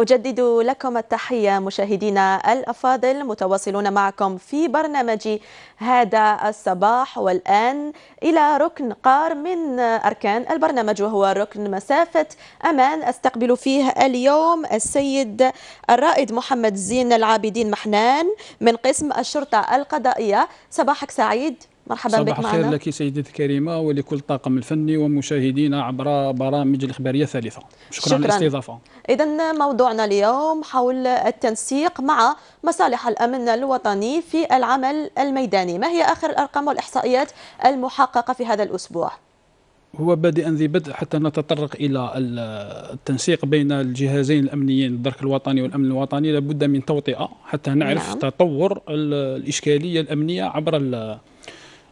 أجدد لكم التحية مشاهدينا الأفاضل متواصلون معكم في برنامج هذا الصباح والآن إلى ركن قار من أركان البرنامج وهو ركن مسافة أمان أستقبل فيه اليوم السيد الرائد محمد زين العابدين محنان من قسم الشرطة القضائية صباحك سعيد مرحبا بك معنا صباح لك سيدتي الكريمه ولكل الطاقم الفني ومشاهدينا عبر برامج الإخبارية الثالثة شكرا, شكرا. على الاستضافة إذا موضوعنا اليوم حول التنسيق مع مصالح الأمن الوطني في العمل الميداني ما هي آخر الأرقام والإحصائيات المحققة في هذا الأسبوع؟ هو بادئا ذي بدء حتى نتطرق الى التنسيق بين الجهازين الامنيين الدرك الوطني والامن الوطني لابد من توطئه حتى نعرف نعم. تطور الاشكاليه الامنيه عبر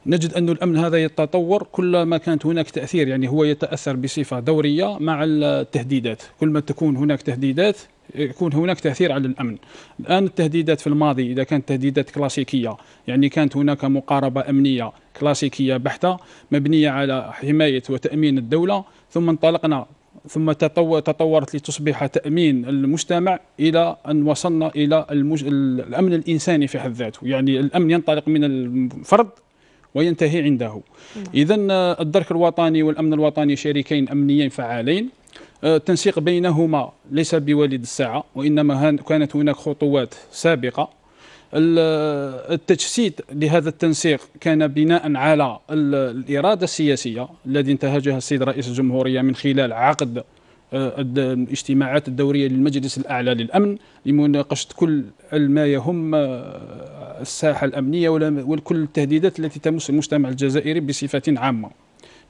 نجد أن الأمن هذا يتطور كلما كانت هناك تأثير يعني هو يتأثر بصفة دورية مع التهديدات كل ما تكون هناك تهديدات يكون هناك تاثير على الامن الان التهديدات في الماضي اذا كانت تهديدات كلاسيكيه يعني كانت هناك مقاربه امنيه كلاسيكيه بحته مبنيه على حمايه وتامين الدوله ثم انطلقنا ثم تطورت لتصبح تامين المجتمع الى ان وصلنا الى المج... الامن الانساني في حد ذاته يعني الامن ينطلق من الفرد وينتهي عنده نعم. إذا آه، الدرك الوطني والأمن الوطني شريكين أمنيين فعالين آه، التنسيق بينهما ليس بوالد الساعة وإنما كانت هناك خطوات سابقة آه، التجسيد لهذا التنسيق كان بناء على الإرادة السياسية الذي انتهجها السيد رئيس الجمهورية من خلال عقد الاجتماعات الدورية للمجلس الأعلى للأمن لمناقشة كل ما يهم الساحة الأمنية وكل التهديدات التي تمس المجتمع الجزائري بصفة عامة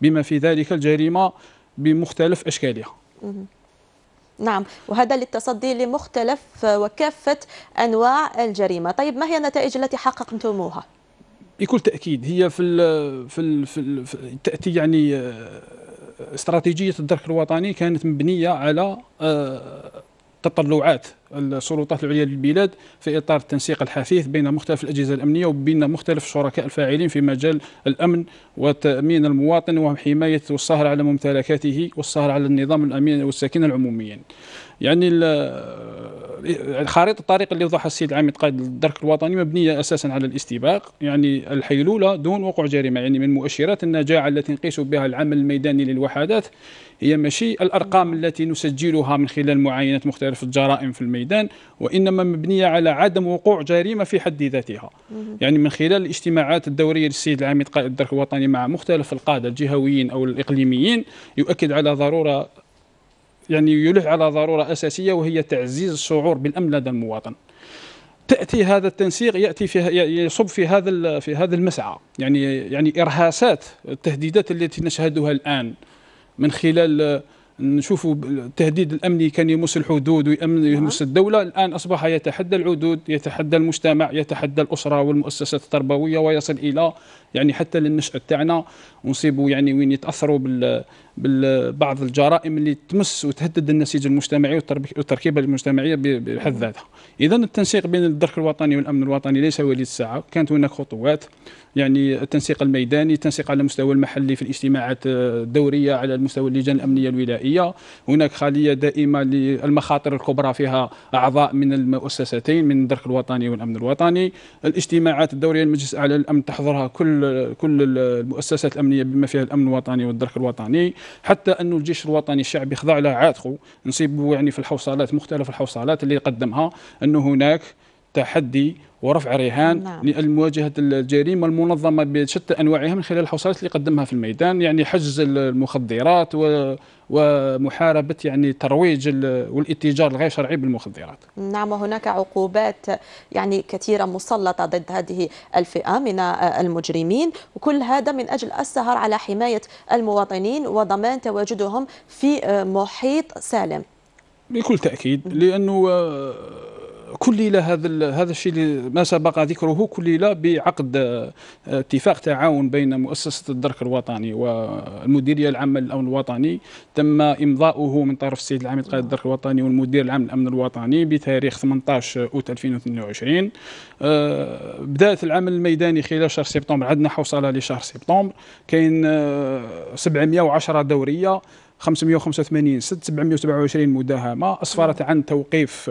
بما في ذلك الجريمة بمختلف أشكالها نعم وهذا للتصدي لمختلف وكافة أنواع الجريمة طيب ما هي النتائج التي حققتموها؟ بكل تأكيد هي في ال في, ال في, ال في تأتي يعني آه، استراتيجية الدرك الوطني كانت مبنية على آه، تطلعات السلطات العليا للبلاد في اطار التنسيق الحثيث بين مختلف الاجهزه الامنيه وبين مختلف الشركاء الفاعلين في مجال الامن وتامين المواطن وحمايه والسهر على ممتلكاته والسهر على النظام الامين والسكينه العموميا يعني خريطه الطريق اللي وضعها السيد العميد قائد الدرك الوطني مبنيه اساسا على الاستباق يعني الحيلوله دون وقوع جريمه يعني من مؤشرات النجاعه التي نقيس بها العمل الميداني للوحدات هي ماشي الارقام التي نسجلها من خلال معاينه مختلف الجرائم في الميدان وانما مبنيه على عدم وقوع جريمه في حد ذاتها يعني من خلال الاجتماعات الدوريه للسيد العميد قائد الدرك الوطني مع مختلف القاده الجهويين او الاقليميين يؤكد على ضروره يعني يلح على ضروره اساسيه وهي تعزيز الشعور بالامن لدى المواطن تاتي هذا التنسيق ياتي في يصب في هذا في هذا المسعى يعني يعني ارهاسات التهديدات التي نشهدها الان من خلال نشوفوا التهديد الامني كان يمس الحدود ويامن نعم. يمس الدوله الان اصبح يتحدى الحدود يتحدى المجتمع يتحدى الاسره والمؤسسات التربويه ويصل الى يعني حتى للنشأة تاعنا ونصيبوا يعني وين يتاثروا بال بعض الجرائم اللي تمس وتهدد النسيج المجتمعي والتركيبه المجتمعيه بحد ذاتها. اذا التنسيق بين الدرك الوطني والامن الوطني ليس وليد الساعه، كانت هناك خطوات يعني التنسيق الميداني، التنسيق على المستوى المحلي في الاجتماعات آه، الدوريه على المستوى اللجان الامنيه الولائيه، هناك خليه دائمه للمخاطر الكبرى فيها اعضاء من المؤسستين من الدرك الوطني والامن الوطني، الاجتماعات الدوريه المجلس الاعلى للامن تحضرها كل كل المؤسسات الامنيه بما فيها الامن الوطني والدرك الوطني، حتى أن الجيش الوطني الشعبي خضع له عاتقه نصيبوا يعني في الحوصلات مختلف الحوصلات اللي قدمها أنه هناك تحدي ورفع رهان نعم. يعني لمواجهه الجريمه المنظمه بشتى انواعها من خلال الحصارات اللي قدمها في الميدان يعني حجز المخدرات و ومحاربه يعني ترويج والاتجار الغير شرعي بالمخدرات. نعم وهناك عقوبات يعني كثيره مسلطه ضد هذه الفئه من المجرمين وكل هذا من اجل السهر على حمايه المواطنين وضمان تواجدهم في محيط سالم. بكل تاكيد لانه كلل هذا هذا الشيء اللي ما سبق ذكره كلل بعقد آه، اتفاق تعاون بين مؤسسه الدرك الوطني والمديريه العامه للامن الوطني تم امضاؤه من طرف السيد العميد قائد الدرك الوطني والمدير العام للامن الوطني بتاريخ 18 اوت 2022 بدات العمل الميداني خلال شهر سبتمبر عندنا حوصله لشهر سبتمبر كاين 710 آه، دوريه 585 727 مداهمه اسفرت عن توقيف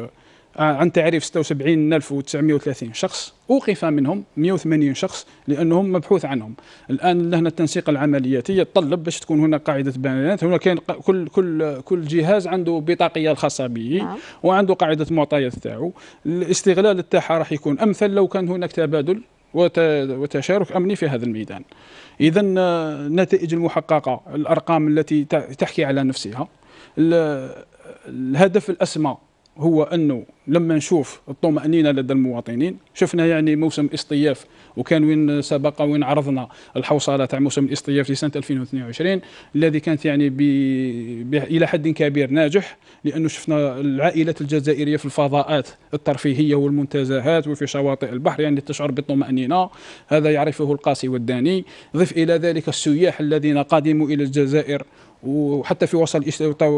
آه، عن تعريف 76930 شخص أوقف منهم 180 شخص لأنهم مبحوث عنهم الآن لهنا التنسيق العملياتي يتطلب باش تكون هنا قاعدة بيانات هنا كاين كل كل كل جهاز عنده بطاقية الخاصة به نعم. وعنده قاعدة معطيات تاعو الاستغلال تاعها راح يكون أمثل لو كان هناك تبادل وتشارك امني في هذا الميدان. اذا النتائج آه، المحققه، الارقام التي تحكي على نفسها، الهدف الاسمى هو انه لما نشوف الطمانينه لدى المواطنين شفنا يعني موسم الاصطياف وكان وين سبق وين عرضنا الحوصله تاع موسم الاصطياف لسنه 2022 الذي كانت يعني ب... ب... الى حد كبير ناجح لانه شفنا العائلات الجزائريه في الفضاءات الترفيهيه والمنتزهات وفي شواطئ البحر يعني تشعر بالطمانينه هذا يعرفه القاسي والداني ضف الى ذلك السياح الذين قادموا الى الجزائر وحتى في وسائل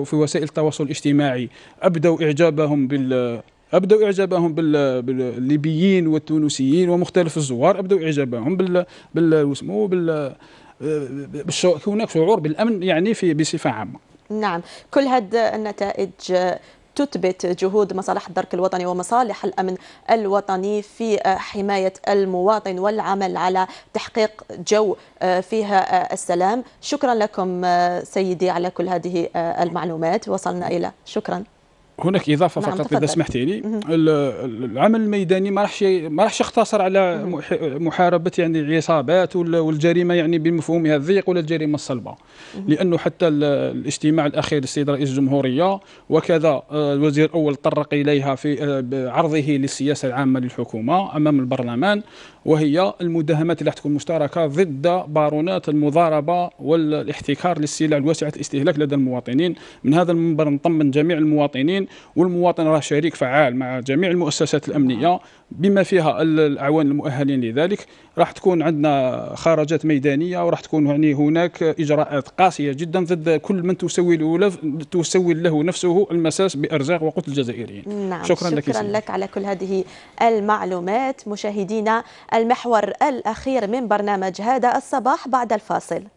في وسائل التواصل الاجتماعي ابدوا اعجابهم بال ابدوا اعجابهم بالليبيين والتونسيين ومختلف الزوار ابدوا اعجابهم بال بال بال هناك شعور بالامن يعني في بصفه عامه نعم كل هذه النتائج تثبت جهود مصالح الدرك الوطني ومصالح الأمن الوطني في آه، حماية المواطن والعمل على تحقيق جو آه، فيها آه، السلام شكرا لكم سيدي على كل هذه المعلومات وصلنا إلى شكرا هناك اضافه نعم، فقط اذا سمحتي لي العمل الميداني ما راحش ما راحش يختصر على محاربه يعني العصابات والجريمه يعني بمفهومها الضيق ولا الجريمه الصلبه لانه حتى الاجتماع الاخير للسيد رئيس الجمهوريه وكذا آه، الوزير الاول تطرق اليها في آه، عرضه للسياسه العامه للحكومه امام البرلمان وهي المداهمات اللي تكون مشتركه ضد بارونات المضاربه والاحتكار للسلع الواسعه الاستهلاك لدى المواطنين من هذا المنبر نطمن جميع المواطنين والمواطن راه شريك فعال مع جميع المؤسسات الامنيه بما فيها الاعوان المؤهلين لذلك راح تكون عندنا خرجات ميدانيه وراح تكون يعني هناك اجراءات قاسيه جدا ضد كل من تسول له تسول له نفسه المساس بارزاق وقتل الجزائريين نعم شكرا, شكرا لك, شكرا لك على كل هذه المعلومات مشاهدينا المحور الاخير من برنامج هذا الصباح بعد الفاصل